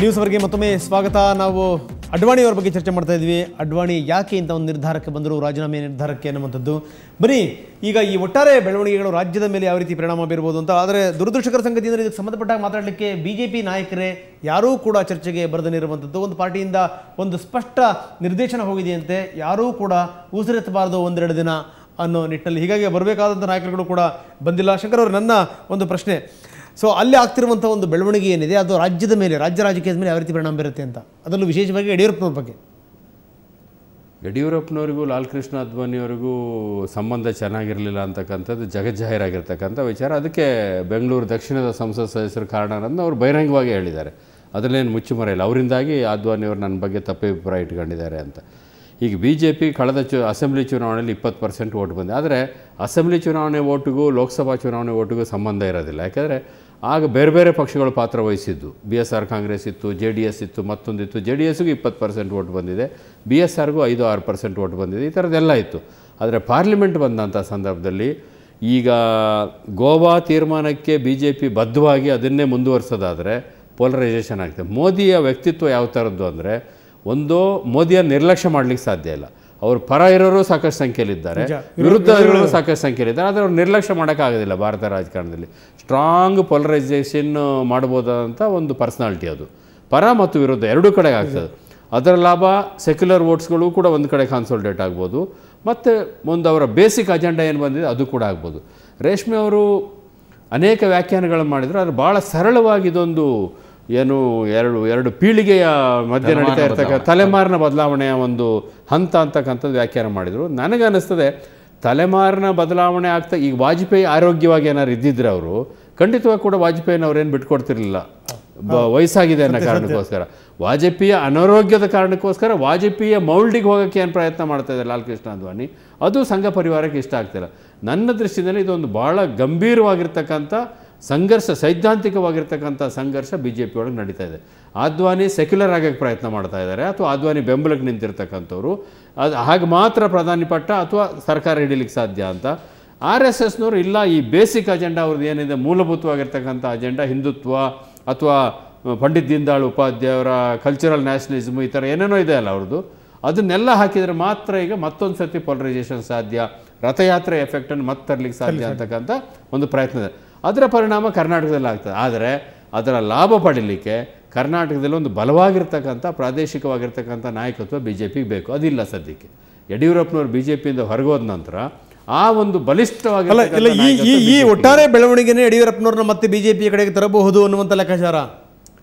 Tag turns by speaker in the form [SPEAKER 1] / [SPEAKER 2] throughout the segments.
[SPEAKER 1] ನ್ಯೂಸ್ವರೆಗೆ ಮತ್ತೊಮ್ಮೆ ಸ್ವಾಗತ ನಾವು ಅಡ್ವಾಣಿಯವರ ಬಗ್ಗೆ ಚರ್ಚೆ ಮಾಡ್ತಾ ಇದ್ವಿ ಅಡ್ವಾಣಿ ಯಾಕೆ ಇಂಥ ಒಂದು ನಿರ್ಧಾರಕ್ಕೆ ಬಂದರು ರಾಜೀನಾಮೆ ನಿರ್ಧಾರಕ್ಕೆ ಅನ್ನುವಂಥದ್ದು ಬರೀ ಈಗ ಈ ಒಟ್ಟಾರೆ ಬೆಳವಣಿಗೆಗಳು ರಾಜ್ಯದ ಮೇಲೆ ಯಾವ ರೀತಿ ಪರಿಣಾಮ ಬೀರ್ಬೋದು ಅಂತ ಆದರೆ ದುರದೃಷ್ಟಕರ ಸಂಗತಿಯಿಂದ ಇದಕ್ಕೆ ಸಂಬಂಧಪಟ್ಟಾಗ ಮಾತಾಡಲಿಕ್ಕೆ ಬಿ ಜೆ ಪಿ ನಾಯಕರೇ ಯಾರೂ ಕೂಡ ಚರ್ಚೆಗೆ ಬರೆದಿರುವಂಥದ್ದು ಒಂದು ಪಾರ್ಟಿಯಿಂದ ಒಂದು ಸ್ಪಷ್ಟ ನಿರ್ದೇಶನ ಹೋಗಿದೆಯಂತೆ ಯಾರೂ ಕೂಡ ಉಸಿರೆತ್ತಬಾರದು ಒಂದೆರಡು ದಿನ ಅನ್ನೋ ನಿಟ್ಟಿನಲ್ಲಿ ಹೀಗಾಗಿ ಬರಬೇಕಾದಂಥ ನಾಯಕರುಗಳು ಕೂಡ ಬಂದಿಲ್ಲ ಶಂಕರ್ ಅವರು ನನ್ನ ಒಂದು ಪ್ರಶ್ನೆ ಸೊ ಅಲ್ಲಿ ಆಗ್ತಿರುವಂಥ ಒಂದು ಬೆಳವಣಿಗೆ ಏನಿದೆ ಅದು ರಾಜ್ಯದ ಮೇಲೆ ರಾಜ್ಯ ರಾಜಕೀಯದ ಮೇಲೆ ಯಾವ ರೀತಿ ಪರಿಣಾಮ ಬೀರುತ್ತೆ ಅಂತ ಅದರಲ್ಲೂ ವಿಶೇಷವಾಗಿ ಯಡಿಯೂರಪ್ಪನವ್ರ ಬಗ್ಗೆ
[SPEAKER 2] ಯಡಿಯೂರಪ್ಪನವರಿಗೂ ಲಾಲ್ಕೃಷ್ಣ ಕೃಷ್ಣ ಅದ್ವಾನಿಯವರಿಗೂ ಸಂಬಂಧ ಚೆನ್ನಾಗಿರಲಿಲ್ಲ ಅಂತಕ್ಕಂಥದ್ದು ಜಗಜ್ಜಾಹೀರಾಗಿರ್ತಕ್ಕಂಥ ವಿಚಾರ ಅದಕ್ಕೆ ಬೆಂಗಳೂರು ದಕ್ಷಿಣದ ಸಂಸದ ಸದಸ್ಯರು ಕಾರಣ ಅನ್ನೋದನ್ನ ಅವರು ಬಹಿರಂಗವಾಗಿ ಹೇಳಿದ್ದಾರೆ ಅದರಲ್ಲೇನು ಮುಚ್ಚುಮರ ಇಲ್ಲ ಅವರಿಂದಾಗಿ ಅದ್ವಾನಿಯವರು ನನ್ನ ಬಗ್ಗೆ ತಪ್ಪಭಿಪ್ರಾಯ ಇಟ್ಕೊಂಡಿದ್ದಾರೆ ಅಂತ ಈಗ ಬಿ ಜೆ ಪಿ ಕಳೆದ ಚು ಅಸೆಂಬ್ಲಿ ಚುನಾವಣೆಯಲ್ಲಿ ಇಪ್ಪತ್ತು ಪರ್ಸೆಂಟ್ ಓಟ್ ಬಂದಿದೆ ಆದರೆ ಅಸೆಂಬ್ಲಿ ಚುನಾವಣೆ ಓಟಿಗೂ ಲೋಕಸಭಾ ಚುನಾವಣೆ ಓಟಿಗೂ ಸಂಬಂಧ ಇರೋದಿಲ್ಲ ಯಾಕೆಂದರೆ ಆಗ ಬೇರೆ ಬೇರೆ ಪಕ್ಷಗಳು ಪಾತ್ರ ವಹಿಸಿದ್ದು ಬಿ ಎಸ್ ಆರ್ ಕಾಂಗ್ರೆಸ್ ಇತ್ತು ಜೆ ಡಿ ಎಸ್ ಇತ್ತು ಮತ್ತೊಂದಿತ್ತು ಜೆ ಡಿ ಎಸ್ಗೂ ಇಪ್ಪತ್ತು ಪರ್ಸೆಂಟ್ ವೋಟ್ ಬಂದಿದೆ ಬಿ ಎಸ್ ಆರ್ಗೂ ಐದು ಆರು ಪರ್ಸೆಂಟ್ ವೋಟ್ ಬಂದಿದೆ ಈ ಥರದ್ದೆಲ್ಲ ಇತ್ತು ಆದರೆ ಪಾರ್ಲಿಮೆಂಟ್ ಬಂದಂಥ ಸಂದರ್ಭದಲ್ಲಿ ಈಗ ಗೋವಾ ತೀರ್ಮಾನಕ್ಕೆ ಬಿ ಜೆ ಪಿ ಬದ್ಧವಾಗಿ ಅದನ್ನೇ ಮುಂದುವರಿಸೋದಾದರೆ ಪೋಲರೈಸೇಷನ್ ಆಗ್ತದೆ ಮೋದಿಯ ವ್ಯಕ್ತಿತ್ವ ಯಾವ ಥರದ್ದು ಅಂದರೆ ಒಂದು ಮೋದಿಯ ನಿರ್ಲಕ್ಷ್ಯ ಮಾಡಲಿಕ್ಕೆ ಸಾಧ್ಯ ಇಲ್ಲ ಅವರು ಪರ ಇರೋರು ಸಾಕಷ್ಟು ಸಂಖ್ಯೆಯಲ್ಲಿದ್ದಾರೆ ವಿರುದ್ಧ ಇರೋರು ಸಾಕಷ್ಟು ಸಂಖ್ಯೆಯಲ್ಲಿದ್ದಾರೆ ಆದರೆ ಅವ್ರು ನಿರ್ಲಕ್ಷ್ಯ ಮಾಡೋಕ್ಕಾಗೋದಿಲ್ಲ ಭಾರತ ರಾಜಕಾರಣದಲ್ಲಿ ಸ್ಟ್ರಾಂಗ್ ಪೊಲರೈಸೇಷನ್ ಮಾಡ್ಬೋದಾದಂಥ ಒಂದು ಪರ್ಸ್ನಾಲಿಟಿ ಅದು ಪರ ಮತ್ತು ವಿರುದ್ಧ ಎರಡೂ ಕಡೆ ಆಗ್ತದೆ ಅದರ ಲಾಭ ಸೆಕ್ಯುಲರ್ ವೋಟ್ಸ್ಗಳು ಕೂಡ ಒಂದು ಕಡೆ ಕಾನ್ಸಲ್ಟೇಟ್ ಆಗ್ಬೋದು ಮತ್ತು ಒಂದು ಅವರ ಬೇಸಿಕ್ ಅಜೆಂಡಾ ಏನು ಬಂದಿದೆ ಅದು ಕೂಡ ಆಗ್ಬೋದು ರೇಷ್ಮೆ ಅವರು ಅನೇಕ ವ್ಯಾಖ್ಯಾನಗಳನ್ನು ಮಾಡಿದರೆ ಅದು ಭಾಳ ಸರಳವಾಗಿ ಇದೊಂದು ಏನು ಎರಡು ಎರಡು ಪೀಳಿಗೆಯ ಮಧ್ಯೆ ನಡೀತಾ ಇರ್ತಕ್ಕಂಥ ತಲೆಮಾರಿನ ಬದಲಾವಣೆಯ ಒಂದು ಹಂತ ಅಂತಕ್ಕಂಥದ್ದು ವ್ಯಾಖ್ಯಾನ ಮಾಡಿದರು ನನಗನ್ನಿಸ್ತದೆ ತಲೆಮಾರಿನ ಬದಲಾವಣೆ ಆಗ್ತಾ ಈಗ ವಾಜಪೇಯಿ ಆರೋಗ್ಯವಾಗಿ ಏನಾದ್ರು ಇದ್ದಿದ್ರೆ ಅವರು ಖಂಡಿತವಾಗಿ ಕೂಡ ಅವ್ರೇನು ಬಿಟ್ಕೊಡ್ತಿರ್ಲಿಲ್ಲ ವಯಸ್ಸಾಗಿದೆ ಅನ್ನೋ ಕಾರಣಕ್ಕೋಸ್ಕರ ವಾಜಪೇಯಿ ಅನಾರೋಗ್ಯದ ಕಾರಣಕ್ಕೋಸ್ಕರ ವಾಜಪೇಯಿಯ ಮೌಲ್ಡಿಗೆ ಹೋಗೋಕ್ಕೆ ಏನು ಪ್ರಯತ್ನ ಮಾಡ್ತಾ ಇದ್ದಾರೆ ಲಾಲ್ ಕೃಷ್ಣ ಅದ್ವಾನಿ ಅದು ಸಂಘ ಪರಿವಾರಕ್ಕೆ ಇಷ್ಟ ಆಗ್ತಿಲ್ಲ ನನ್ನ ದೃಷ್ಟಿಯಲ್ಲಿ ಇದೊಂದು ಭಾಳ ಗಂಭೀರವಾಗಿರ್ತಕ್ಕಂಥ ಸಂಘರ್ಷ ಸೈದ್ಧಾಂತಿಕವಾಗಿರ್ತಕ್ಕಂಥ ಸಂಘರ್ಷ ಬಿ ಜೆ ಪಿ ಒಳಗೆ ನಡೀತಾ ಇದೆ ಆದ್ವಾನಿ ಸೆಕ್ಯುಲರ್ ಆಗೋಕ್ಕೆ ಪ್ರಯತ್ನ ಮಾಡ್ತಾ ಇದ್ದಾರೆ ಅಥವಾ ಆದ್ವಾನಿ ಬೆಂಬಲಕ್ಕೆ ನಿಂತಿರ್ತಕ್ಕಂಥವ್ರು ಅದು ಹಾಗೆ ಮಾತ್ರ ಪ್ರಧಾನಿ ಪಟ್ಟ ಅಥವಾ ಸರ್ಕಾರ ಹಿಡೀಲಿಕ್ಕೆ ಸಾಧ್ಯ ಅಂತ ಆರ್ ಎಸ್ ಎಸ್ನವರು ಇಲ್ಲ ಈ ಬೇಸಿಕ್ ಅಜೆಂಡಾ ಅವ್ರದ್ದು ಏನಿದೆ ಮೂಲಭೂತವಾಗಿರ್ತಕ್ಕಂಥ ಅಜೆಂಡಾ ಹಿಂದುತ್ವ ಅಥವಾ ಪಂಡಿತ್ ದೀನ್ದಾಳ್ ಉಪಾಧ್ಯಾಯ ಅವರ ಕಲ್ಚರಲ್ ನ್ಯಾಷನಲಿಸಮ್ ಈ ಥರ ಏನೇನೋ ಇದೆ ಅಲ್ಲ ಅವ್ರದ್ದು ಅದನ್ನೆಲ್ಲ ಹಾಕಿದರೆ ಮಾತ್ರ ಈಗ ಮತ್ತೊಂದು ಸರ್ತಿ ಪೋಲರೈಸೇಷನ್ ಸಾಧ್ಯ ರಥಯಾತ್ರೆ ಎಫೆಕ್ಟನ್ನು ಮತ್ತೆ ತರಲಿಕ್ಕೆ ಸಾಧ್ಯ ಅಂತಕ್ಕಂಥ ಒಂದು ಪ್ರಯತ್ನ ಇದೆ ಅದರ ಪರಿಣಾಮ ಕರ್ನಾಟಕದಲ್ಲಿ ಆಗ್ತದೆ ಆದರೆ ಅದರ ಲಾಭ ಪಡೀಲಿಕ್ಕೆ ಕರ್ನಾಟಕದಲ್ಲಿ ಒಂದು ಬಲವಾಗಿರ್ತಕ್ಕಂಥ ಪ್ರಾದೇಶಿಕವಾಗಿರ್ತಕ್ಕಂಥ ನಾಯಕತ್ವ ಬಿ ಜೆ ಪಿಗೆ ಬೇಕು ಅದಿಲ್ಲ ಸದ್ಯಕ್ಕೆ ಯಡಿಯೂರಪ್ಪನವರು ಬಿ ಜೆ ಪಿಯಿಂದ ಹೊರಗೋದ ನಂತರ ಆ ಒಂದು ಬಲಿಷ್ಠವಾಗಿ ಈ ಒಟ್ಟಾರೆ
[SPEAKER 1] ಬೆಳವಣಿಗೆನೇ ಯಡಿಯೂರಪ್ಪನವ್ರನ್ನ ಮತ್ತೆ ಬಿ ಜೆ ಪಿ ಕಡೆಗೆ ತರಬಹುದು ಅನ್ನುವಂಥ ಲೆಕ್ಕಾಚಾರ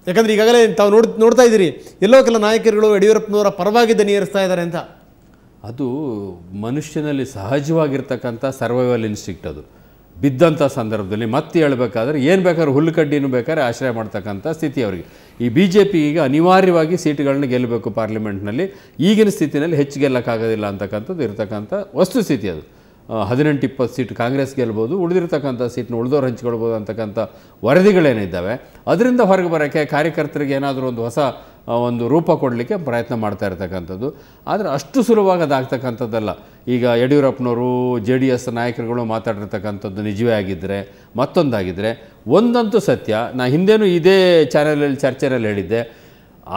[SPEAKER 1] ಯಾಕಂದ್ರೆ ಈಗಾಗಲೇ ತಾವು ನೋಡ್ ನೋಡ್ತಾ ಇದ್ದೀರಿ ಎಲ್ಲೋ ಕೆಲ ನಾಯಕರುಗಳು ಯಡಿಯೂರಪ್ಪನವರ ಪರವಾಗಿ ಏರಿಸ್ತಾ ಇದ್ದಾರೆ ಅಂತ
[SPEAKER 2] ಅದು ಮನುಷ್ಯನಲ್ಲಿ ಸಹಜವಾಗಿರ್ತಕ್ಕಂಥ ಸರ್ವೈವಲ್ ಇನ್ಸ್ಟಿಕ್ಟ್ ಅದು ಬಿದ್ದಂಥ ಸಂದರ್ಭದಲ್ಲಿ ಮತ್ತೆ ಹೇಳಬೇಕಾದ್ರೆ ಏನು ಬೇಕಾದ್ರೆ ಹುಲ್ಲುಕಡ್ಡಿನೂ ಬೇಕಾದ್ರೆ ಆಶ್ರಯ ಮಾಡ್ತಕ್ಕಂಥ ಸ್ಥಿತಿ ಅವರಿಗೆ ಈ ಬಿ ಜೆ ಈಗ ಅನಿವಾರ್ಯವಾಗಿ ಸೀಟ್ಗಳನ್ನ ಗೆಲ್ಲಬೇಕು ಪಾರ್ಲಿಮೆಂಟ್ನಲ್ಲಿ ಈಗಿನ ಸ್ಥಿತಿನಲ್ಲಿ ಹೆಚ್ಚು ಗೆಲ್ಲಕ್ಕಾಗೋದಿಲ್ಲ ಅಂತಕ್ಕಂಥದ್ದು ಇರತಕ್ಕಂಥ ವಸ್ತುಸ್ಥಿತಿ ಅದು ಹದಿನೆಂಟು ಇಪ್ಪತ್ತು ಸೀಟ್ ಕಾಂಗ್ರೆಸ್ ಗೆಲ್ಬೋದು ಉಳಿದಿರ್ತಕ್ಕಂಥ ಸೀಟ್ನ ಉಳಿದವ್ರು ಹಂಚ್ಕೊಳ್ಬೋದು ಅಂತಕ್ಕಂಥ ವರದಿಗಳೇನಿದ್ದಾವೆ ಅದರಿಂದ ಹೊರಗೆ ಬರೋಕ್ಕೆ ಕಾರ್ಯಕರ್ತರಿಗೆ ಏನಾದರೂ ಒಂದು ಹೊಸ ಒಂದು ರೂಪ ಕೊಡಲಿಕ್ಕೆ ಪ್ರಯತ್ನ ಮಾಡ್ತಾ ಇರ್ತಕ್ಕಂಥದ್ದು ಆದರೆ ಅಷ್ಟು ಸುಲಭವಾಗಿ ಅದಾಗ್ತಕ್ಕಂಥದ್ದಲ್ಲ ಈಗ ಯಡಿಯೂರಪ್ಪನವರು ಜೆ ಡಿ ಎಸ್ ನಾಯಕರುಗಳು ಮಾತಾಡಿರ್ತಕ್ಕಂಥದ್ದು ನಿಜವೇ ಆಗಿದ್ದರೆ ಮತ್ತೊಂದಾಗಿದ್ದರೆ ಒಂದಂತೂ ಸತ್ಯ ನಾ ಹಿಂದೇನೂ ಇದೇ ಚಾನಲಲ್ಲಿ ಚರ್ಚೆನಲ್ಲಿ ಹೇಳಿದ್ದೆ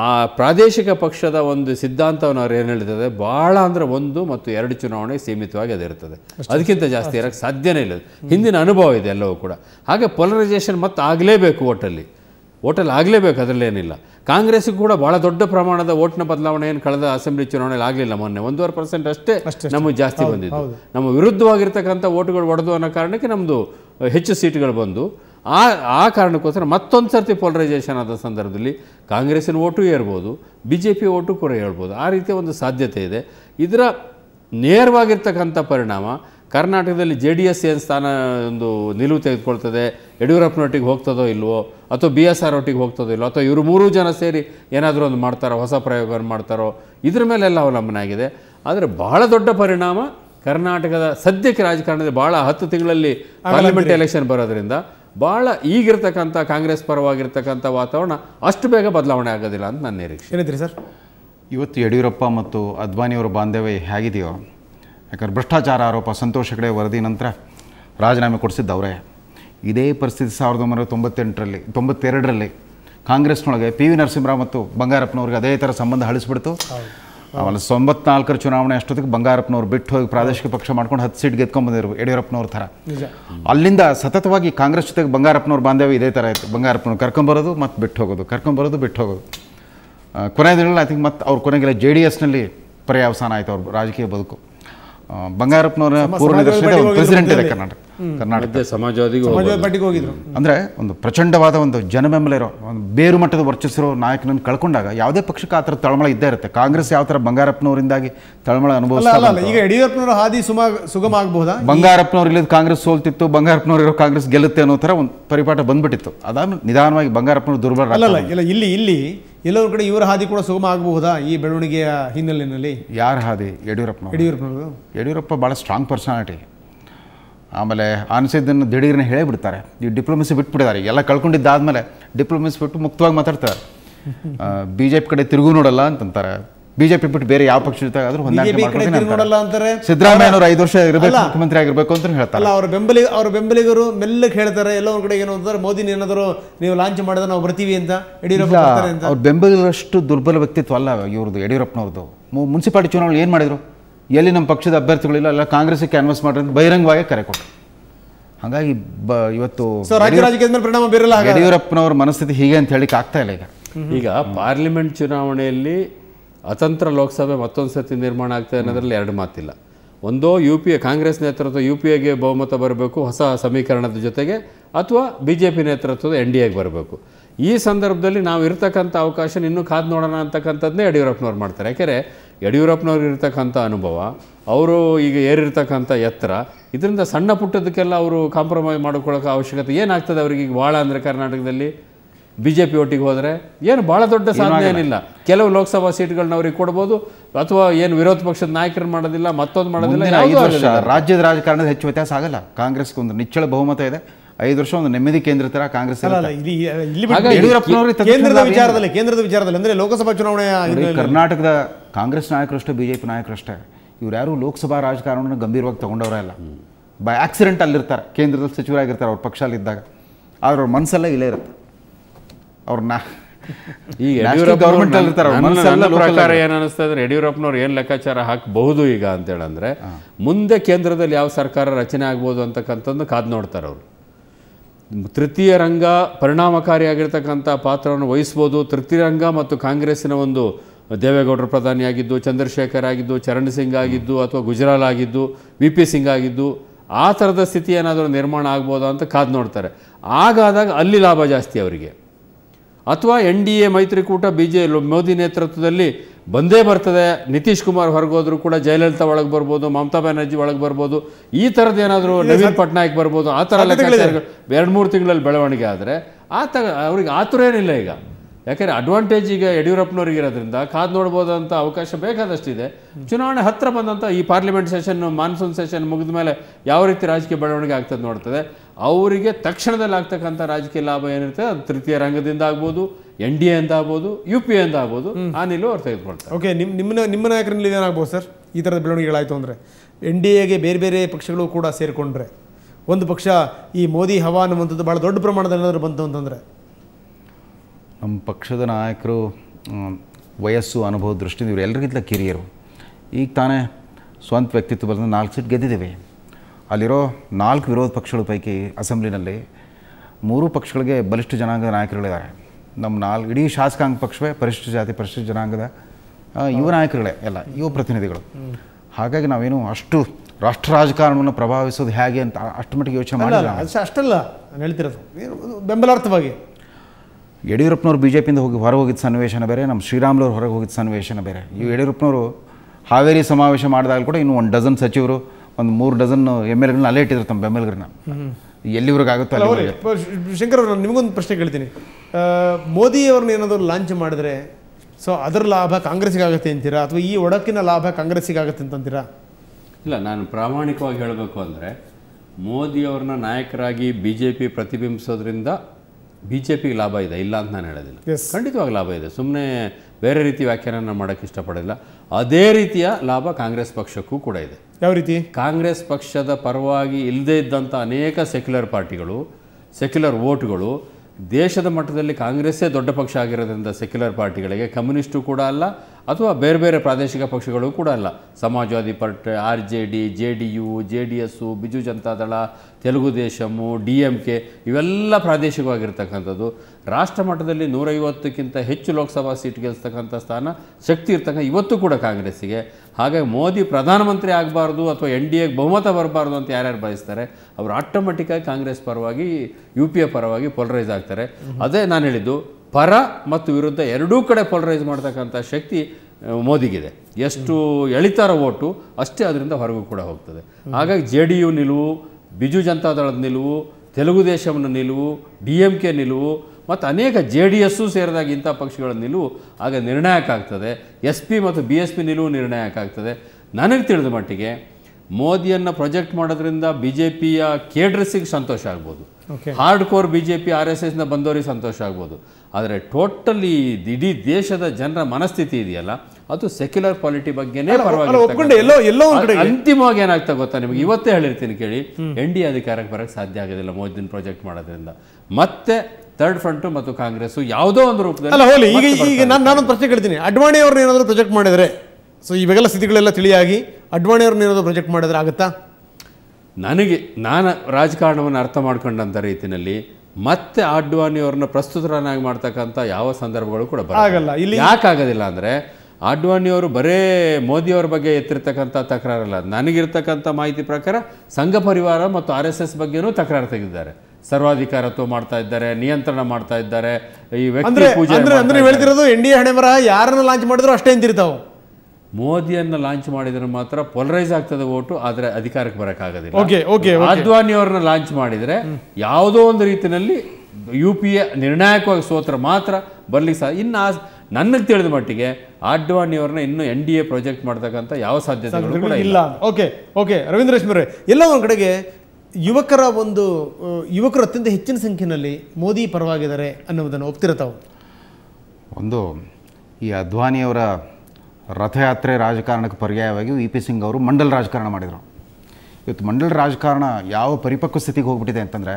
[SPEAKER 2] ಆ ಪ್ರಾದೇಶಿಕ ಪಕ್ಷದ ಒಂದು ಸಿದ್ಧಾಂತವನ್ನು ಅವ್ರು ಏನು ಹೇಳ್ತದೆ ಭಾಳ ಅಂದರೆ ಒಂದು ಮತ್ತು ಎರಡು ಚುನಾವಣೆ ಸೀಮಿತವಾಗಿ ಅದಿರ್ತದೆ ಅದಕ್ಕಿಂತ ಜಾಸ್ತಿ ಇರೋಕ್ಕೆ ಸಾಧ್ಯನೇ ಇಲ್ಲ ಹಿಂದಿನ ಅನುಭವ ಇದೆ ಎಲ್ಲವೂ ಕೂಡ ಹಾಗೆ ಪೊಲರೈಸೇಷನ್ ಮತ್ತೆ ಆಗಲೇಬೇಕು ಒಟ್ಟಲ್ಲಿ ಓಟಲ್ಲಿ ಆಗಲೇಬೇಕು ಅದರಲ್ಲೇನಿಲ್ಲ ಕಾಂಗ್ರೆಸ್ಗೂ ಕೂಡ ಭಾಳ ದೊಡ್ಡ ಪ್ರಮಾಣದ ಓಟ್ನ ಬದಲಾವಣೆ ಏನು ಕಳೆದ ಅಸೆಂಬ್ಲಿ ಚುನಾವಣೆಯಲ್ಲಿ ಆಗಲಿಲ್ಲ ಮೊನ್ನೆ ಒಂದೂವರೆ ಪರ್ಸೆಂಟ್ ಅಷ್ಟೇ ನಮಗೆ ಜಾಸ್ತಿ ಬಂದಿದ್ದು ನಮ್ಮ ವಿರುದ್ಧವಾಗಿರ್ತಕ್ಕಂಥ ಓಟ್ಗಳು ಒಡೆದು ಅನ್ನೋ ಕಾರಣಕ್ಕೆ ನಮ್ಮದು ಹೆಚ್ಚು ಸೀಟ್ಗಳು ಬಂದು ಆ ಆ ಕಾರಣಕ್ಕೋಸ್ಕರ ಮತ್ತೊಂದು ಸರ್ತಿ ಪೋಲರೈಸೇಷನ್ ಆದ ಸಂದರ್ಭದಲ್ಲಿ ಕಾಂಗ್ರೆಸ್ಸಿನ ಓಟು ಏರ್ಬೋದು ಬಿ ಜೆ ಪಿ ಓಟು ಕೂಡ ಹೇಳ್ಬೋದು ಆ ರೀತಿಯ ಒಂದು ಸಾಧ್ಯತೆ ಇದೆ ಇದರ ನೇರವಾಗಿರ್ತಕ್ಕಂಥ ಪರಿಣಾಮ ಕರ್ನಾಟಕದಲ್ಲಿ ಜೆ ಡಿ ಎಸ್ ಏನು ಸ್ಥಾನ ಒಂದು ನಿಲುವು ತೆಗೆದುಕೊಳ್ತದೆ ಯಡಿಯೂರಪ್ಪನೊಟ್ಟಿಗೆ ಹೋಗ್ತದೋ ಇಲ್ವೋ ಅಥವಾ ಬಿ ಎಸ್ ಆರ್ ಒಟ್ಟಿಗೆ ಹೋಗ್ತದೋ ಇಲ್ವೋ ಅಥವಾ ಇವರು ಮೂರು ಜನ ಸೇರಿ ಏನಾದರೂ ಒಂದು ಮಾಡ್ತಾರೋ ಹೊಸ ಪ್ರಯೋಗವನ್ನು ಮಾಡ್ತಾರೋ ಇದ್ರ ಮೇಲೆಲ್ಲ ಅವಲಂಬನೆ ಆಗಿದೆ ಆದರೆ ಬಹಳ ದೊಡ್ಡ ಪರಿಣಾಮ ಕರ್ನಾಟಕದ ಸದ್ಯಕ್ಕೆ ರಾಜಕಾರಣದಲ್ಲಿ ಭಾಳ ಹತ್ತು ತಿಂಗಳಲ್ಲಿ ಪಾರ್ಲಿಮೆಂಟ್ ಎಲೆಕ್ಷನ್ ಬರೋದ್ರಿಂದ ಭಾಳ ಈಗಿರ್ತಕ್ಕಂಥ ಕಾಂಗ್ರೆಸ್ ಪರವಾಗಿರ್ತಕ್ಕಂಥ ವಾತಾವರಣ ಅಷ್ಟು ಬೇಗ ಬದಲಾವಣೆ ಆಗೋದಿಲ್ಲ ಅಂತ ನನ್ನ
[SPEAKER 3] ನಿರೀಕ್ಷೆ ಏನಿದ್ರಿ ಸರ್ ಇವತ್ತು ಯಡಿಯೂರಪ್ಪ ಮತ್ತು ಅದ್ವಾನಿಯವರ ಬಾಂಧವ್ಯ ಹೇಗಿದೆಯೋ ಯಾಕಂದ್ರೆ ಭ್ರಷ್ಟಾಚಾರ ಆರೋಪ ಸಂತೋಷ ಹೆಗಡೆ ವರದಿ ನಂತರ ರಾಜೀನಾಮೆ ಕೊಡಿಸಿದ್ದವರೇ ಇದೇ ಪರಿಸ್ಥಿತಿ ಸಾವಿರದ ಒಂಬೈನೂರ ತೊಂಬತ್ತೆಂಟರಲ್ಲಿ ತೊಂಬತ್ತೆರಡರಲ್ಲಿ ಕಾಂಗ್ರೆಸ್ನೊಳಗೆ ಪಿ ವಿ ನರಸಿಂಹರಾವ್ ಮತ್ತು ಬಂಗಾರಪ್ಪನವ್ರಿಗೆ ಅದೇ ಥರ ಸಂಬಂಧ ಹಳಿಸ್ಬಿಡ್ತು ಆಮೇಲೆ ಸೊಂಬತ್ನಾಲ್ಕರ ಚುನಾವಣೆ ಅಷ್ಟೊತ್ತಿಗೆ ಬಂಗಾರಪ್ಪನವ್ರು ಬಿಟ್ಟು ಹೋಗಿ ಪ್ರಾದೇಶಿಕ ಪಕ್ಷ ಮಾಡ್ಕೊಂಡು ಹತ್ತು ಸೀಟ್ ಗೆದ್ಕೊಂಬಂದಿರು ಯಡಿಯೂರಪ್ಪನವ್ರ ಥರ ಅಲ್ಲಿಂದ ಸತತವಾಗಿ ಕಾಂಗ್ರೆಸ್ ಜೊತೆಗೆ ಬಂಗಾರಪ್ಪನವ್ರ ಬಾಂಧವ್ಯ ಇದೇ ಥರ ಇತ್ತು ಬಂಗಾರಪ್ಪನವ್ರು ಕರ್ಕೊಂಬರೋದು ಮತ್ತು ಬಿಟ್ಟು ಹೋಗೋದು ಕರ್ಕೊಂಬರೋದು ಬಿಟ್ಟು ಹೋಗೋದು ಕೊನೆಯ ದಿನಗಳಲ್ಲಿ ಐ ಥಿಂಕ್ ಮತ್ತು ಅವ್ರ ಕೊನೆಗೆಲ್ಲ ಜೆ ಡಿ ಎಸ್ನಲ್ಲಿ ಪರ್ಯಾವಸಾನ ಆಯಿತು ಅವ್ರ ರಾಜಕೀಯ ಬದುಕು ಬಂಗಾರಪ್ಪನವರ ಪೂರ್ವ ನಿದರ್ಶನದ ಪ್ರೆಸಿಡೆಂಟ್ ಇದೆ ಕರ್ನಾಟಕ ಕರ್ನಾಟಕ ಸಮಾಜವಾದಿಗೂ ಹೋಗಿದ್ರು ಅಂದ್ರೆ ಒಂದು ಪ್ರಚಂಡವಾದ ಒಂದು ಇರೋ ಒಂದು ಬೇರು ಮಟ್ಟದ ವರ್ಚಿಸಿರೋ ನಾಯಕನನ್ನು ಕಳ್ಕೊಂಡಾಗ ಯಾವುದೇ ಪಕ್ಷಕ್ಕೆ ಆ ಥರ ತಳಮಳ ಇದ್ದೇ ಇರುತ್ತೆ ಕಾಂಗ್ರೆಸ್ ಯಾವ ಥರ ಬಂಗಾರಪ್ಪನವರಿಂದಾಗಿ ತಳಮಳ ಅನುಭವ ಈಗ ಯಡಿಯೂರಪ್ಪನವರ
[SPEAKER 1] ಹಾದಿ ಸುಮ ಸುಗಮ ಆಗಬಹುದಾ ಬಂಗಾರಪ್ಪನವ್ರು
[SPEAKER 3] ಇಲ್ಲದ ಕಾಂಗ್ರೆಸ್ ಸೋಲ್ತಿತ್ತು ಬಂಗಾರಪ್ಪನವ್ರು ಇರೋ ಕಾಂಗ್ರೆಸ್ ಗೆಲ್ಲುತ್ತೆ ಅನ್ನೋ ಥರ ಒಂದು ಪರಿಪಾಠ ಬಂದ್ಬಿಟ್ಟಿತ್ತು ಅದಾದ್ಮೇಲೆ ನಿಧಾನವಾಗಿ ಬಂಗಾರಪ್ಪನವ್ರು ದುರ್ಬಲ
[SPEAKER 1] ಇಲ್ಲ ಇಲ್ಲಿ ಇಲ್ಲಿ ಎಲ್ಲರ ಕಡೆ ಇವರ
[SPEAKER 3] ಹಾದಿ ಕೂಡ ಸುಗಮ ಆಗಬಹುದಾ ಈ ಬೆಳವಣಿಗೆಯ ಹಿನ್ನೆಲೆಯಲ್ಲಿ ಯಾರ ಹಾದಿ ಯಡಿಯೂರಪ್ಪನ ಯಡಿಯೂರಪ್ಪನವರು ಯಡಿಯೂರಪ್ಪ ಭಾಳ ಸ್ಟ್ರಾಂಗ್ ಪರ್ಸನಾಲಿಟಿ ಆಮೇಲೆ ಅನಿಸಿದ್ದನ್ನು ದಿಢೀರ್ನ ಹೇಳಿಬಿಡ್ತಾರೆ ಈ ಡಿಪ್ಲೊಮಸಿ ಬಿಟ್ಬಿಟ್ಟಿದ್ದಾರೆ ಎಲ್ಲ ಕಳ್ಕೊಂಡಿದ್ದಾದ್ಮೇಲೆ ಡಿಪ್ಲೊಮಸಿ ಬಿಟ್ಟು ಮುಕ್ತವಾಗಿ ಮಾತಾಡ್ತಾರೆ ಬಿ ಜೆ ಪಿ ಕಡೆ ತಿರುಗು ನೋಡಲ್ಲ ಅಂತಂತಾರೆ ಬಿಜೆಪಿ ಬಿಟ್ಟು ಬೇರೆ ಯಾವ ಪಕ್ಷ ಜೊತೆ ಆದ್ರೂ ನೋಡಲ್ಲ
[SPEAKER 1] ಅಂತಾರೆ ಸಿದ್ದರಾಮಯ್ಯ ಐದು ವರ್ಷ ಇರಬೇಕು
[SPEAKER 3] ಮುಖ್ಯಮಂತ್ರಿ ಆಗಿರ್ಬೇಕು ಅಂತ ಹೇಳ್ತಾರೆ ಅವ್ರ
[SPEAKER 1] ಬೆಂಬಲಿ ಅವ್ರ ಬೆಂಬಲಿಗರು ಮೆಲ್ಲಕ್ಕೆ ಹೇಳ್ತಾರೆ ಎಲ್ಲ ಕಡೆ ಏನು ಅಂತಾರೆ ಮೋದಿ ಏನಾದರೂ ನೀವು ಲಾಂಚ್ ಮಾಡಿದ್ರೆ ನಾವು ಬರ್ತೀವಿ ಅಂತ ಯಡಿಯೂರಪ್ಪ
[SPEAKER 3] ಅವ್ರ ಬೆಂಬಲಿಗರಷ್ಟು ದುರ್ಬಲ ವ್ಯಕ್ತಿತ್ವ ಅಲ್ಲ ಇವ್ರದ್ದು ಯಡಿಯೂರಪ್ಪನವ್ರದ್ದು ಮುನ್ಸಿಪಾಲಿಟಿ ಚುನಾವಣೆ ಏನು ಮಾಡಿದ್ರು ಎಲ್ಲಿ ನಮ್ಮ ಪಕ್ಷದ ಅಭ್ಯರ್ಥಿಗಳಿಲ್ಲ ಅಲ್ಲ ಕಾಂಗ್ರೆಸ್ಗೆ ಕ್ಯಾನ್ವಸ್ ಮಾಡ್ರಿ ಅಂತ ಬಹಿರಂಗವಾಗಿ ಕರೆ ಕೊಟ್ಟರು ಹಾಗಾಗಿ ಬ ಇವತ್ತು
[SPEAKER 2] ಯಡಿಯೂರಪ್ಪನವ್ರ ಮನಸ್ಥಿತಿ ಹೀಗೆ ಅಂತ ಹೇಳಿಕ್ ಆಗ್ತಾ ಇಲ್ಲ ಈಗ ಈಗ ಪಾರ್ಲಿಮೆಂಟ್ ಚುನಾವಣೆಯಲ್ಲಿ ಅತಂತ್ರ ಲೋಕಸಭೆ ಮತ್ತೊಂದು ಸತಿ ನಿರ್ಮಾಣ ಆಗ್ತದೆ ಅನ್ನೋದ್ರಲ್ಲಿ ಎರಡು ಮಾತಿಲ್ಲ ಒಂದೋ ಯು ಪಿ ಎ ಕಾಂಗ್ರೆಸ್ ನೇತೃತ್ವ ಯು ಪಿ ಎಗೆ ಬಹುಮತ ಬರಬೇಕು ಹೊಸ ಸಮೀಕರಣದ ಜೊತೆಗೆ ಅಥವಾ ಬಿ ಜೆ ಪಿ ನೇತೃತ್ವದ ಎನ್ ಡಿ ಎಗೆ ಬರಬೇಕು ಈ ಸಂದರ್ಭದಲ್ಲಿ ನಾವು ಇರ್ತಕ್ಕಂಥ ಅವಕಾಶ ಇನ್ನೂ ಕಾದು ನೋಡೋಣ ಅಂತಕ್ಕಂಥದ್ದನ್ನೇ ಯಡಿಯೂರಪ್ಪನವ್ರು ಮಾಡ್ತಾರೆ ಯಾಕೆಂದರೆ ಯಡಿಯೂರಪ್ಪನವ್ರು ಇರ್ತಕ್ಕಂಥ ಅನುಭವ ಅವರು ಈಗ ಏರಿರ್ತಕ್ಕಂಥ ಎತ್ತರ ಇದರಿಂದ ಸಣ್ಣ ಪುಟ್ಟದಕ್ಕೆಲ್ಲ ಅವರು ಕಾಂಪ್ರಮೈಸ್ ಮಾಡ್ಕೊಳ್ಳೋಕೆ ಅವಶ್ಯಕತೆ ಏನಾಗ್ತದೆ ಅವ್ರಿಗೆ ಈಗ ಭಾಳ ಅಂದರೆ ಕರ್ನಾಟಕದಲ್ಲಿ ಬಿ ಜೆ ಪಿ ಒಟ್ಟಿಗೆ ಹೋದರೆ ಏನು ಭಾಳ ದೊಡ್ಡ ಸಾಧನೆ ಏನಿಲ್ಲ ಕೆಲವು ಲೋಕಸಭಾ ಸೀಟ್ಗಳನ್ನ ಅವ್ರಿಗೆ ಕೊಡ್ಬೋದು ಅಥವಾ ಏನು ವಿರೋಧ ಪಕ್ಷದ ನಾಯಕರನ್ನ ಮಾಡೋದಿಲ್ಲ ಮತ್ತೊಂದು ಮಾಡೋದಿಲ್ಲ
[SPEAKER 3] ರಾಜ್ಯದ ರಾಜಕಾರಣದ ಹೆಚ್ಚು ವ್ಯತ್ಯಾಸ ಆಗಲ್ಲ ಕಾಂಗ್ರೆಸ್ಗೆ ಒಂದು ನಿಚ್ಚಳ ಬಹುಮತ ಇದೆ ಐದು ವರ್ಷ ಒಂದು ನೆಮ್ಮದಿ ಕೇಂದ್ರ ತರ ಕಾಂಗ್ರೆಸ್
[SPEAKER 1] ಕೇಂದ್ರದ ವಿಚಾರದಲ್ಲಿ ಕೇಂದ್ರದ ವಿಚಾರದಲ್ಲಿ ಅಂದ್ರೆ ಲೋಕಸಭಾ ಚುನಾವಣೆ
[SPEAKER 3] ಕರ್ನಾಟಕದ ಕಾಂಗ್ರೆಸ್ ನಾಯಕರಷ್ಟೇ ಬಿಜೆಪಿ ನಾಯಕರಷ್ಟೇ ಇವ್ರು ಯಾರು ಲೋಕಸಭಾ ರಾಜಕಾರಣವನ್ನು ಗಂಭೀರವಾಗಿ ತಗೊಂಡವರೇ ಅಲ್ಲ ಬೈ ಆಕ್ಸಿಡೆಂಟ್ ಅಲ್ಲಿರ್ತಾರೆ ಕೇಂದ್ರದಲ್ಲಿ ಸಚಿವರಾಗಿರ್ತಾರೆ ಅವ್ರ ಪಕ್ಷ ಅಲ್ಲಿದ್ದಾಗ ಅವ್ರ ಮನಸ್ಸೆಲ್ಲ ಇಲ್ಲೇ ಇರುತ್ತೆ ಅವ್ರನ್ನ
[SPEAKER 2] ಈ ಪ್ರಕಾರ ಏನ್ ಯಡಿಯೂರಪ್ಪನವ್ರು ಏನ್ ಲೆಕ್ಕಾಚಾರ ಹಾಕಬಹುದು ಈಗ ಹೇಳಂದ್ರೆ ಮುಂದೆ ಕೇಂದ್ರದಲ್ಲಿ ಯಾವ ಸರ್ಕಾರ ರಚನೆ ಆಗ್ಬಹುದು ಅಂತಕ್ಕಂಥದ್ದು ಕಾದ್ ನೋಡ್ತಾರೆ ಅವರು ತೃತೀಯ ರಂಗ ಪರಿಣಾಮಕಾರಿಯಾಗಿರ್ತಕ್ಕಂಥ ಪಾತ್ರವನ್ನು ವಹಿಸ್ಬೋದು ತೃತೀಯ ರಂಗ ಮತ್ತು ಕಾಂಗ್ರೆಸ್ಸಿನ ಒಂದು ದೇವೇಗೌಡರ ಪ್ರಧಾನಿಯಾಗಿದ್ದು ಚಂದ್ರಶೇಖರ್ ಆಗಿದ್ದು ಚರಣ್ ಸಿಂಗ್ ಆಗಿದ್ದು ಅಥವಾ ಗುಜರಾಲ್ ಆಗಿದ್ದು ವಿ ಪಿ ಸಿಂಗ್ ಆಗಿದ್ದು ಆ ಥರದ ಸ್ಥಿತಿ ಏನಾದರೂ ನಿರ್ಮಾಣ ಆಗ್ಬೋದಾ ಅಂತ ಕಾದು ನೋಡ್ತಾರೆ ಆಗಾದಾಗ ಅಲ್ಲಿ ಲಾಭ ಜಾಸ್ತಿ ಅವರಿಗೆ ಅಥವಾ ಎನ್ ಡಿ ಎ ಮೈತ್ರಿಕೂಟ ಬಿ ಜೆ ಮೋದಿ ನೇತೃತ್ವದಲ್ಲಿ ಬಂದೇ ಬರ್ತದೆ ನಿತೀಶ್ ಕುಮಾರ್ ಹೊರಗೋದ್ರು ಕೂಡ ಜಯಲಲಿತಾ ಒಳಗೆ ಬರ್ಬೋದು ಮಮತಾ ಬ್ಯಾನರ್ಜಿ ಒಳಗೆ ಬರ್ಬೋದು ಈ ಥರದ್ದು ಏನಾದರೂ ನವೀನ್ ಪಟ್ನಾಯಕ್ ಬರ್ಬೋದು ಆ ಥರ ಎರಡು ಮೂರು ತಿಂಗಳಲ್ಲಿ ಬೆಳವಣಿಗೆ ಆದರೆ ಆ ಅವ್ರಿಗೆ ಆತುರ ಏನಿಲ್ಲ ಈಗ ಯಾಕೆಂದರೆ ಅಡ್ವಾಂಟೇಜ್ ಈಗ ಯಡಿಯೂರಪ್ಪನವ್ರಿಗೆ ಇರೋದ್ರಿಂದ ಕಾದು ನೋಡ್ಬೋದಂಥ ಅವಕಾಶ ಬೇಕಾದಷ್ಟಿದೆ ಚುನಾವಣೆ ಹತ್ತಿರ ಬಂದಂಥ ಈ ಪಾರ್ಲಿಮೆಂಟ್ ಸೆಷನ್ ಮಾನ್ಸೂನ್ ಸೆಷನ್ ಮುಗಿದ ಮೇಲೆ ಯಾವ ರೀತಿ ರಾಜಕೀಯ ಬೆಳವಣಿಗೆ ಆಗ್ತದೆ ನೋಡ್ತದೆ ಅವರಿಗೆ ತಕ್ಷಣದಲ್ಲಿ ಆಗ್ತಕ್ಕಂಥ ರಾಜಕೀಯ ಲಾಭ ಏನಿರುತ್ತೆ ಅದು ತೃತೀಯ ರಂಗದಿಂದ ಆಗ್ಬೋದು ಎನ್ ಡಿ ಎ ಅಂತ ಆಗ್ಬೋದು ಯು ಪಿ ಎ ಅಂತ ಆಗ್ಬೋದು ಆ ನಿಲ್ಲು ಅವ್ರು ತೆಗೆದುಕೊಳ್ತಾರೆ ಓಕೆ ನಿಮ್ಮ ನಿಮ್ಮ ನಿಮ್ಮ ನಾಯಕರಲ್ಲಿ ಏನಾಗ್ಬೋದು ಸರ್ ಈ ಥರದ ಬೆಳವಣಿಗೆಗಳಾಯಿತು ಅಂದರೆ
[SPEAKER 1] ಎನ್ ಡಿ ಎಗೆ ಬೇರೆ ಬೇರೆ ಪಕ್ಷಗಳು ಕೂಡ ಸೇರಿಕೊಂಡ್ರೆ ಒಂದು ಪಕ್ಷ ಈ ಮೋದಿ ಹವಾ ಅನ್ನುವಂಥದ್ದು ಭಾಳ ದೊಡ್ಡ ಪ್ರಮಾಣದಲ್ಲಿ ಏನಾದರೂ ಬಂತು ಅಂತಂದರೆ
[SPEAKER 3] ನಮ್ಮ ಪಕ್ಷದ ನಾಯಕರು ವಯಸ್ಸು ಅನುಭವ ದೃಷ್ಟಿಯಿಂದ ಇವರು ಎಲ್ರಿಗಿಂತ ಕಿರಿಯರು ಈಗ ತಾನೇ ಸ್ವಂತ ವ್ಯಕ್ತಿತ್ವ ಬಂದ ನಾಲ್ಕು ಸೀಟ್ ಗೆದ್ದಿದ್ದೀವಿ ಅಲ್ಲಿರೋ ನಾಲ್ಕು ವಿರೋಧ ಪಕ್ಷಗಳ ಪೈಕಿ ಅಸೆಂಬ್ಲಿನಲ್ಲಿ ಮೂರು ಪಕ್ಷಗಳಿಗೆ ಬಲಿಷ್ಠ ಜನಾಂಗದ ನಾಯಕರುಗಳಿದ್ದಾರೆ ನಮ್ಮ ನಾಲ್ಕು ಇಡೀ ಶಾಸಕಾಂಗ ಪಕ್ಷವೇ ಪರಿಶಿಷ್ಟ ಜಾತಿ ಪರಿಶಿಷ್ಟ ಜನಾಂಗದ ಯುವ ನಾಯಕರುಗಳೇ ಎಲ್ಲ ಯುವ ಪ್ರತಿನಿಧಿಗಳು ಹಾಗಾಗಿ ನಾವೇನು ಅಷ್ಟು ರಾಷ್ಟ್ರ ರಾಜಕಾರಣವನ್ನು ಪ್ರಭಾವಿಸೋದು ಹೇಗೆ ಅಂತ ಅಷ್ಟು ಮಟ್ಟಿಗೆ ಯೋಚನೆ ಮಾಡಿಲ್ಲ
[SPEAKER 1] ಅಷ್ಟಲ್ಲ ಹೇಳ್ತಿರೋದು
[SPEAKER 3] ಬೆಂಬಲಾರ್ಥವಾಗಿ ಯಡಿಯೂರಪ್ಪನವರು ಬಿ ಜೆ ಪಿಯಿಂದ ಹೋಗಿ ಹೊರಗೆ ಹೋಗಿದ್ದ ಸನ್ನಿವೇಶನ ಬೇರೆ ನಮ್ಮ ಶ್ರೀರಾಮ್ಲವ್ರು ಹೊರಗೆ ಹೋಗಿದ್ದ ಸನ್ನಿವೇಶನ ಬೇರೆ ಇವು ಯಡಿಯೂರಪ್ಪನವರು ಹಾವೇರಿ ಸಮಾವೇಶ ಮಾಡಿದಾಗ ಕೂಡ ಇನ್ನು ಒಂದು ಡಜನ್ ಸಚಿವರು ಒಂದು ಮೂರು ಡಜನ್ ಎಮ್ ಎಲ್ಗಳನ್ನ ಅಲ್ಲೇ ಇಟ್ಟಿದ್ರು ತಮ್ಮ ಬೆಂಬಲಿಗರನ್ನ ಎಲ್ಲಿವರೆಗೆ ಆಗುತ್ತೆ
[SPEAKER 1] ಶಂಕರ್ ಅವರು ನಿಮಗೊಂದು ಪ್ರಶ್ನೆ ಕೇಳ್ತೀನಿ ಮೋದಿಯವ್ರನ್ನ ಏನಾದರೂ ಲಾಂಚ್ ಮಾಡಿದ್ರೆ ಸೊ ಅದರ ಲಾಭ ಆಗುತ್ತೆ ಅಂತೀರಾ ಅಥವಾ ಈ ಒಡಕಿನ ಲಾಭ ಕಾಂಗ್ರೆಸ್ಸಿಗಾಗುತ್ತೆ ಅಂತಂತೀರಾ
[SPEAKER 2] ಇಲ್ಲ ನಾನು ಪ್ರಾಮಾಣಿಕವಾಗಿ ಹೇಳಬೇಕು ಅಂದರೆ ಮೋದಿಯವ್ರನ್ನ ನಾಯಕರಾಗಿ ಬಿ ಜೆ ಪಿ ಪ್ರತಿಬಿಂಬಿಸೋದ್ರಿಂದ ಬಿ ಜೆ ಪಿಗೆ ಲಾಭ ಇದೆ ಇಲ್ಲ ಅಂತ ನಾನು ಹೇಳೋದಿಲ್ಲ ಖಂಡಿತವಾಗಿ ಲಾಭ ಇದೆ ಸುಮ್ಮನೆ ಬೇರೆ ರೀತಿ ವ್ಯಾಖ್ಯಾನ ಮಾಡೋಕ್ಕೆ ಇಷ್ಟಪಡೋದಿಲ್ಲ ಅದೇ ರೀತಿಯ ಲಾಭ ಕಾಂಗ್ರೆಸ್ ಪಕ್ಷಕ್ಕೂ ಕೂಡ ಇದೆ ಯಾವ ರೀತಿ ಕಾಂಗ್ರೆಸ್ ಪಕ್ಷದ ಪರವಾಗಿ ಇಲ್ಲದೇ ಇದ್ದಂಥ ಅನೇಕ ಸೆಕ್ಯುಲರ್ ಪಾರ್ಟಿಗಳು ಸೆಕ್ಯುಲರ್ ವೋಟ್ಗಳು ದೇಶದ ಮಟ್ಟದಲ್ಲಿ ಕಾಂಗ್ರೆಸ್ಸೇ ದೊಡ್ಡ ಪಕ್ಷ ಆಗಿರೋದ್ರಿಂದ ಸೆಕ್ಯುಲರ್ ಪಾರ್ಟಿಗಳಿಗೆ ಕಮ್ಯುನಿಸ್ಟು ಕೂಡ ಅಲ್ಲ ಅಥವಾ ಬೇರೆ ಬೇರೆ ಪ್ರಾದೇಶಿಕ ಪಕ್ಷಗಳು ಕೂಡ ಅಲ್ಲ Samajwadi party R J D J D U J D S Biju Janata Dal Telugu Desam D M K ಇವೆಲ್ಲ ಪ್ರಾದೇಶಿಕವಾಗಿರ್ತಕ್ಕಂಥದ್ದು ರಾಷ್ಟ್ರ ಮಟ್ಟದಲ್ಲಿ ನೂರೈವತ್ತಕ್ಕಿಂತ ಹೆಚ್ಚು ಲೋಕಸಭಾ ಸೀಟ್ ಗೆಲ್ಲಿಸ್ತಕ್ಕಂಥ ಸ್ಥಾನ ಶಕ್ತಿ ಇರ್ತಕ್ಕಂಥ ಇವತ್ತು ಕೂಡ ಕಾಂಗ್ರೆಸ್ಸಿಗೆ ಹಾಗಾಗಿ ಮೋದಿ ಪ್ರಧಾನಮಂತ್ರಿ ಆಗಬಾರ್ದು ಅಥವಾ ಎನ್ ಡಿ ಎಗೆ ಬಹುಮತ ಬರಬಾರ್ದು ಅಂತ ಯಾರ್ಯಾರು ಬಯಸ್ತಾರೆ ಅವರು ಆಟೋಮೆಟಿಕ್ಕಾಗಿ ಕಾಂಗ್ರೆಸ್ ಪರವಾಗಿ ಯು ಪಿ ಎ ಪರವಾಗಿ ಪೊಲರೈಸ್ ಆಗ್ತಾರೆ ಅದೇ ನಾನು ಹೇಳಿದ್ದು ಪರ ಮತ್ತು ವಿರುದ್ಧ ಎರಡೂ ಕಡೆ ಪೊಲರೈಸ್ ಮಾಡ್ತಕ್ಕಂಥ ಶಕ್ತಿ ಮೋದಿಗಿದೆ ಎಷ್ಟು ಎಳಿತಾರ ಓಟು ಅಷ್ಟೇ ಅದರಿಂದ ಹೊರಗೂ ಕೂಡ ಹೋಗ್ತದೆ ಹಾಗಾಗಿ ಜೆ ಡಿ ಯು ನಿಲುವು ಬಿಜು ಜನತಾದಳದ ನಿಲುವು ತೆಲುಗು ದೇಶವನ್ನು ನಿಲುವು ಡಿ ಎಂ ಕೆ ನಿಲುವು ಮತ್ತು ಅನೇಕ ಜೆ ಡಿ ಎಸ್ಸು ಸೇರಿದಾಗ ಇಂಥ ಪಕ್ಷಗಳ ನಿಲುವು ಆಗ ನಿರ್ಣಾಯಕ ಆಗ್ತದೆ ಎಸ್ ಪಿ ಮತ್ತು ಬಿ ಎಸ್ ಪಿ ನಿಲುವು ನಿರ್ಣಾಯಕ ಆಗ್ತದೆ ನನಗೆ ತಿಳಿದ ಮಟ್ಟಿಗೆ ಮೋದಿಯನ್ನು ಪ್ರೊಜೆಕ್ಟ್ ಮಾಡೋದ್ರಿಂದ ಬಿ ಜೆ ಪಿಯ ಕೇಡ್ರಸ್ಸಿಗೆ ಸಂತೋಷ ಆಗ್ಬೋದು hard core B J P R S ಎಸ್ನ ಬಂದವರಿಗೆ ಸಂತೋಷ ಆಗ್ಬೋದು ಆದರೆ ಟೋಟಲಿ ಇಡೀ ದೇಶದ ಜನರ ಮನಸ್ಥಿತಿ ಇದೆಯಲ್ಲ ಅದು ಸೆಕ್ಯುಲರ್ ಪಾಲಿಟಿ ಬಗ್ಗೆನೇ ಪರವಾಗಿಲ್ಲ ಅಂತಿಮವಾಗಿ ಏನಾಗ್ತಾ ಗೊತ್ತಾ ನಿಮಗೆ ಇವತ್ತೇ ಹೇಳಿರ್ತೀನಿ ಕೇಳಿ ಎನ್ ಡಿ ಅಧಿಕಾರಕ್ಕೆ ಬರೋಕ್ಕೆ ಸಾಧ್ಯ ಆಗೋದಿಲ್ಲ ಮೋದಿನ ಪ್ರಾಜೆಕ್ಟ್ ಮಾಡೋದ್ರಿಂದ ಮತ್ತೆ ಥರ್ಡ್ ಫ್ರಂಟು ಮತ್ತು ಕಾಂಗ್ರೆಸ್ ಯಾವುದೋ ಒಂದು ರೂಪದಲ್ಲಿ ಅಲ್ಲ ಹೋಲಿ ಈಗ ಈಗ
[SPEAKER 1] ನಾನು ಪ್ರಶ್ನೆ ಕೇಳ್ತೀನಿ ಅಡ್ವಾಣಿ ಅವ್ರನ್ನ ಏನಾದರೂ ಪ್ರೊಜೆಕ್ಟ್ ಮಾಡಿದರೆ ಸೊ ಇವೆಲ್ಲ ಸ್ಥಿತಿಗಳೆಲ್ಲ ತಿಳಿಯಾಗಿ ಅಡ್ವಾಣಿ ಅವ್ರನ್ನ ಏನಾದರೂ ಪ್ರೊಜೆಕ್ಟ್ ಮಾಡಿದ್ರೆ
[SPEAKER 2] ಆಗುತ್ತಾ ನನಗೆ ನಾನು ರಾಜಕಾರಣವನ್ನು ಅರ್ಥ ಮಾಡ್ಕೊಂಡಂಥ ರೀತಿಯಲ್ಲಿ ಮತ್ತೆ ಅಡ್ವಾಣಿಯವ್ರನ್ನ ಪ್ರಸ್ತುತರನ್ನಾಗಿ ಮಾಡ್ತಕ್ಕಂಥ ಯಾವ ಸಂದರ್ಭಗಳು ಕೂಡ ಬರಲ್ಲ ಇಲ್ಲಿ ಯಾಕಾಗೋದಿಲ್ಲ ಅಂದರೆ ಅಡ್ವಾಣಿಯವರು ಬರೇ ಮೋದಿಯವ್ರ ಬಗ್ಗೆ ಎತ್ತಿರ್ತಕ್ಕಂಥ ತಕರಾರಲ್ಲ ನನಗಿರ್ತಕ್ಕಂಥ ಮಾಹಿತಿ ಪ್ರಕಾರ ಸಂಘ ಪರಿವಾರ ಮತ್ತು ಆರ್ ಎಸ್ ಎಸ್ ಬಗ್ಗೆನೂ ತಕರಾರು ತೆಗೆದಿದ್ದಾರೆ ಸರ್ವಾಧಿಕಾರತ್ವ ಮಾಡ್ತಾ ಇದ್ದಾರೆ ನಿಯಂತ್ರಣ ಮಾಡ್ತಾ ಇದ್ದಾರೆ ಈ ವ್ಯಕ್ತಿ ಪೂಜೆ ಅಂದ್ರೆ ಹೇಳ್ತಿರೋದು ಎನ್ ಡಿ ಹಣೆ
[SPEAKER 1] ಮರ ಯಾರನ್ನ ಲಾಂಚ್ ಮಾಡಿದ್ರು
[SPEAKER 2] ಅಷ್ಟೇ ಅಂತಿರ್ತಾವೆ ಮೋದಿಯನ್ನ ಲಾಂಚ್ ಮಾಡಿದ್ರೆ ಮಾತ್ರ ಪೊಲರೈಸ್ ಆಗ್ತದೆ ಓಟು ಆದ್ರೆ ಅಧಿಕಾರಕ್ಕೆ ಬರಕ್ಕಾಗೋದಿಲ್ಲ ಅದ್ವಾನಿ ಅವ್ರನ್ನ ಲಾಂಚ್ ಮಾಡಿದ್ರೆ ಯಾವುದೋ ಒಂದು ರೀತಿಯಲ್ಲಿ ಯು ಪಿ ಎ ನಿರ್ಣಾಯಕವಾಗಿ ಸೋತ್ರ ಮಾತ್ರ ಬರ್ಲಿಕ್ಕೆ ಸಾಧ್ಯ ಇನ್ನು ನನಗೆ ತಿಳಿದ ಮಟ್ಟಿಗೆ ಅವ್ರನ್ನ ಇನ್ನು ಎನ್ ಡಿ ಎ ಪ್ರಾಜೆಕ್ಟ್ ಮಾಡ್ತಕ್ಕಂಥ ಯಾವ ಸಾಧ್ಯತೆ ಕೂಡ ಇಲ್ಲ ಓಕೆ
[SPEAKER 1] ಓಕೆ ರವೀಂದ್ರ ರಶ್ಮಿರೇ ಎಲ್ಲ ಒಂದು ಕಡೆಗೆ ಯುವಕರ ಒಂದು ಯುವಕರು ಅತ್ಯಂತ ಹೆಚ್ಚಿನ ಸಂಖ್ಯೆಯಲ್ಲಿ ಮೋದಿ ಪರವಾಗಿದ್ದಾರೆ ಅನ್ನೋದನ್ನು ಒಪ್ತಿರ
[SPEAKER 3] ಒಂದು ಈ ಅದ್ವಾನಿಯವರ ರಥಯಾತ್ರೆ ರಾಜಕಾರಣಕ್ಕೆ ಪರ್ಯಾಯವಾಗಿ ವಿ ಪಿ ಸಿಂಗ್ ಅವರು ಮಂಡಲ ರಾಜಕಾರಣ ಮಾಡಿದರು ಇವತ್ತು ಮಂಡಲ ರಾಜಕಾರಣ ಯಾವ ಪರಿಪಕ್ವ ಸ್ಥಿತಿಗೆ ಹೋಗ್ಬಿಟ್ಟಿದೆ ಅಂತಂದರೆ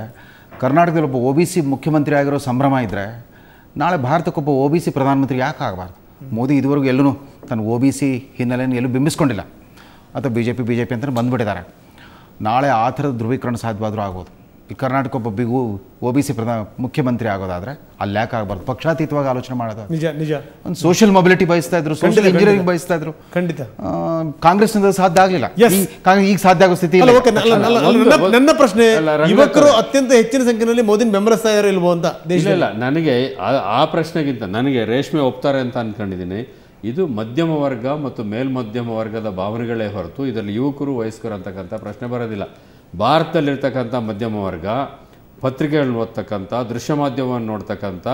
[SPEAKER 3] ಕರ್ನಾಟಕದಲ್ಲಿ ಒಬ್ಬ ಒ ಬಿ ಸಿ ಮುಖ್ಯಮಂತ್ರಿ ಆಗಿರೋ ಸಂಭ್ರಮ ಇದ್ದರೆ ನಾಳೆ ಭಾರತಕ್ಕೊಬ್ಬ ಒ ಬಿ ಸಿ ಪ್ರಧಾನಮಂತ್ರಿ ಯಾಕೆ ಆಗಬಾರ್ದು ಮೋದಿ ಇದುವರೆಗೂ ಎಲ್ಲೂ ತನ್ನ ಒ ಬಿ ಸಿ ಹಿನ್ನೆಲೆಯನ್ನು ಎಲ್ಲೂ ಬಿಂಬಿಸ್ಕೊಂಡಿಲ್ಲ ಅಥವಾ B J P B J P ಅಂತ ಬಂದುಬಿಟ್ಟಿದ್ದಾರೆ ನಾಳೆ ಆ ಥರದ ಧ್ರುವೀಕರಣ ಸಾಧ್ಯವಾದರೂ ಆಗೋದು ಈ ಕರ್ನಾಟಕ ಒಬ್ಬ ಬಿಗು ಒ ಬಿ ಸಿ ಪ್ರಧಾನ ಮುಖ್ಯಮಂತ್ರಿ ಆಗೋದಾದ್ರೆ ಅಲ್ಲಿ ಯಾಕೆ ಆಗಬಾರ್ದು ಪಕ್ಷಾತೀತವಾಗಿ ಆಲೋಚನೆ ಮಾಡೋದು ನಿಜ ನಿಜ ಒಂದು ಸೋಷಿಯಲ್ ಮೊಬಿಲಿಟಿ ಬಯಸ್ತಾ ಇದ್ರು ಸೋಷಿಯಲ್ ಇಂಜಿನಿಯರಿಂಗ್ ಬಯಸ್ತಾ
[SPEAKER 1] ಇದ್ರು ಖಂಡಿತ
[SPEAKER 3] ಕಾಂಗ್ರೆಸ್ನಿಂದ ಸಾಧ್ಯ ಆಗಲಿಲ್ಲ ಈಗ ಸಾಧ್ಯ ಆಗೋ ಸ್ಥಿತಿ ನನ್ನ
[SPEAKER 1] ಪ್ರಶ್ನೆ ಯುವಕರು ಅತ್ಯಂತ ಹೆಚ್ಚಿನ
[SPEAKER 3] ಸಂಖ್ಯೆಯಲ್ಲಿ ಮೋದಿನ
[SPEAKER 1] ಬೆಂಬಲಿಸ್ತಾ ಇದಾರೆ ಇಲ್ವೋ ಅಂತ ಇಲ್ಲ
[SPEAKER 2] ನನಗೆ ಆ ಪ್ರಶ್ನೆಗಿಂತ ನನಗೆ ರೇಷ್ಮೆ ಒಪ್ತಾರೆ ಅಂತ ಅನ್ಕೊಂಡಿದ್ದೀನಿ ಇದು ಮಧ್ಯಮ ವರ್ಗ ಮತ್ತು ಮೇಲ್ಮಧ್ಯಮ ವರ್ಗದ ಭಾವನೆಗಳೇ ಹೊರತು ಇದರಲ್ಲಿ ಯುವಕರು ವಯಸ್ಕರು ಅಂತಕ್ಕಂಥ ಪ್ರಶ್ನೆ ಬರೋದಿಲ್ಲ ಭಾರತದಲ್ಲಿರ್ತಕ್ಕಂಥ ಮಧ್ಯಮ ವರ್ಗ ಪತ್ರಿಕೆಗಳನ್ನ ಓದ್ತಕ್ಕಂಥ ದೃಶ್ಯ ಮಾಧ್ಯಮವನ್ನು ನೋಡ್ತಕ್ಕಂಥ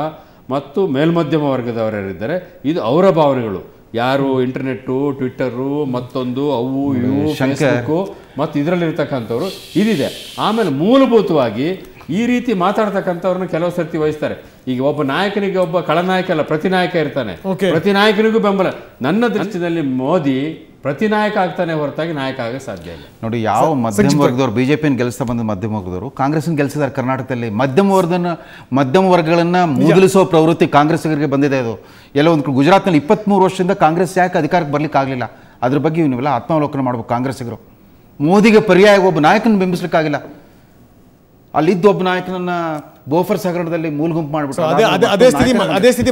[SPEAKER 2] ಮತ್ತು ಮೇಲ್ಮಧ್ಯಮ ವರ್ಗದವರಿದ್ದಾರೆ ಇದು ಅವರ ಭಾವನೆಗಳು ಯಾರು ಇಂಟರ್ನೆಟ್ಟು ಟ್ವಿಟ್ಟರು ಮತ್ತೊಂದು ಅವು ಇವು ಶಂಕು ಮತ್ತು ಇದರಲ್ಲಿರ್ತಕ್ಕಂಥವ್ರು ಇದಿದೆ ಆಮೇಲೆ ಮೂಲಭೂತವಾಗಿ ಈ ರೀತಿ ಮಾತಾಡ್ತಕ್ಕಂಥವ್ರನ್ನ ಕೆಲವು ಸರ್ತಿ ವಹಿಸ್ತಾರೆ ಈಗ ಒಬ್ಬ ನಾಯಕನಿಗೆ ಒಬ್ಬ ಕಳನಾಯಕ ಅಲ್ಲ ಪ್ರತಿ ನಾಯಕ ಇರ್ತಾನೆ ಪ್ರತಿ ನಾಯಕನಿಗೂ ಬೆಂಬಲ ನನ್ನ ದೃಷ್ಟಿಯಲ್ಲಿ ಮೋದಿ ಪ್ರತಿ ನಾಯಕ ಆಗ್ತಾನೆ ಹೊರತಾಗಿ ನಾಯಕ ಆಗ ಸಾಧ್ಯ ಇಲ್ಲ
[SPEAKER 3] ನೋಡಿ ಯಾವ ಮಧ್ಯಮ ವರ್ಗದವರು ಬಿಜೆಪಿ ಗೆಲ್ಸ್ತಾ ಬಂದ ಮಧ್ಯಮ ವರ್ಗದವರು ಕಾಂಗ್ರೆಸ್ ಗೆಲ್ಸಿದ್ದಾರೆ ಕರ್ನಾಟಕದಲ್ಲಿ ಮಧ್ಯಮ ವರ್ಗನ ಮಧ್ಯಮ ವರ್ಗಗಳನ್ನ ಮೂದಲಿಸುವ ಪ್ರವೃತ್ತಿ ಕಾಂಗ್ರೆಸ್ಗರಿಗೆ ಬಂದಿದೆ ಅದು ಎಲ್ಲ ಒಂದು ಗುಜರಾತ್ನಲ್ಲಿ ಮೂರು ವರ್ಷದಿಂದ ಕಾಂಗ್ರೆಸ್ ಯಾಕೆ ಅಧಿಕಾರಕ್ಕೆ ಬರ್ಲಿಕ್ಕೆ ಆಗಲಿಲ್ಲ ಅದ್ರ ಬಗ್ಗೆ ನೀವೆಲ್ಲ ಆತ್ಮಾವಲೋಕನ ಮಾಡಬೇಕು ಕಾಂಗ್ರೆಸ್ಸಿಗರು ಮೋದಿಗೆ ಪರ್ಯಾಯ ಒಬ್ಬ ನಾಯಕನ ಬಿಂಬಿಸ್ಲಿಕ್ಕಾಗಿಲ್ಲ ಅಲ್ಲಿದ್ದ ಒಬ್ಬ ನಾಯಕನನ್ನ ಬೋಫರ್ ಸಾಗರದಲ್ಲಿ ಮೂಲ ಗುಂಪು ಅದೇ ಸ್ಥಿತಿ ಅದೇ ಸ್ಥಿತಿ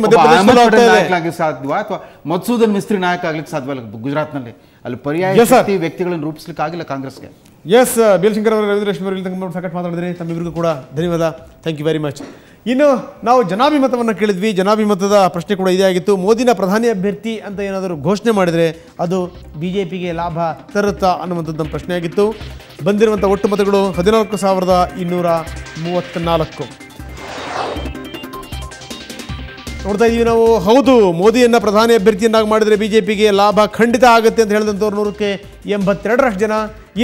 [SPEAKER 3] ಅಥವಾ ಮಧುಸೂದನ್ ಮಿಸ್ತ್ರಿ ನಾಯಕ ಆಗ್ಲಿಕ್ಕೆ ಸಾಧ್ಯವಿಲ್ಲ ಗುಜರಾತ್ನಲ್ಲಿ ಅಲ್ಲಿ ಪರ್ಯಾಯ ವ್ಯಕ್ತಿಗಳನ್ನು ರೂಪಿಸ್ಲಿಕ್ಕೆ ಆಗಿಲ್ಲ ಕಾಂಗ್ರೆಸ್ಗೆ ಎಸ್
[SPEAKER 1] ಬಿಲ್ ಅವರು ಅವರು ಇಲ್ಲಿ ತಗೊಂಡು ಸಾಕಷ್ಟು ಮಾತಾಡಿದ್ರಿ ತಮ್ಮಿಬ್ಬರಿಗೂ ಕೂಡ ಧನ್ಯವಾದ ಥ್ಯಾಂಕ್ ಯು ವೆರಿ ಮಚ್ ಇನ್ನು ನಾವು ಜನಾಭಿಮತವನ್ನು ಕೇಳಿದ್ವಿ ಜನಾಭಿಮತದ ಪ್ರಶ್ನೆ ಕೂಡ ಇದೇ ಆಗಿತ್ತು ಮೋದಿನ ಪ್ರಧಾನಿ ಅಭ್ಯರ್ಥಿ ಅಂತ ಏನಾದರೂ ಘೋಷಣೆ ಮಾಡಿದರೆ ಅದು ಬಿ ಜೆ ಪಿಗೆ ಲಾಭ ತರುತ್ತಾ ಅನ್ನುವಂಥದ್ದು ಪ್ರಶ್ನೆ ಆಗಿತ್ತು ಬಂದಿರುವಂಥ ಒಟ್ಟು ಮತಗಳು ಹದಿನಾಲ್ಕು ಸಾವಿರದ ಇನ್ನೂರ ಮೂವತ್ತ್ನಾಲ್ಕು ನೋಡ್ತಾ ಇದ್ದೀವಿ ನಾವು ಹೌದು ಮೋದಿಯನ್ನು ಪ್ರಧಾನಿ ಅಭ್ಯರ್ಥಿಯನ್ನಾಗಿ ಮಾಡಿದರೆ ಬಿ ಜೆ ಪಿಗೆ ಲಾಭ ಖಂಡಿತ ಆಗುತ್ತೆ ಅಂತ ಹೇಳಿದಂಥವ್ರು ನೂರಕ್ಕೆ ಎಂಬತ್ತೆರಡರಷ್ಟು ಜನ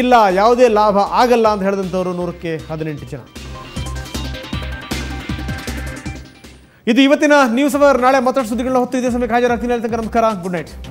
[SPEAKER 1] ಇಲ್ಲ ಯಾವುದೇ ಲಾಭ ಆಗಲ್ಲ ಅಂತ ಹೇಳಿದಂಥವ್ರು ನೂರಕ್ಕೆ ಹದಿನೆಂಟು ಜನ ಇದು ಇವತ್ತಿನ ನ್ಯೂಸ್ ಅವರ್ ನಾಳೆ ಮತ್ತಷ್ಟು ಸುದ್ದಿಗಳನ್ನ ಹೊತ್ತು ಇದೇ ಸಮಯಕ್ಕೆ ಹಾಜರಾಗ್ತೀನಿ ಅಂತ ನಮಸ್ಕಾರ ಗುಡ್ ನೈಟ್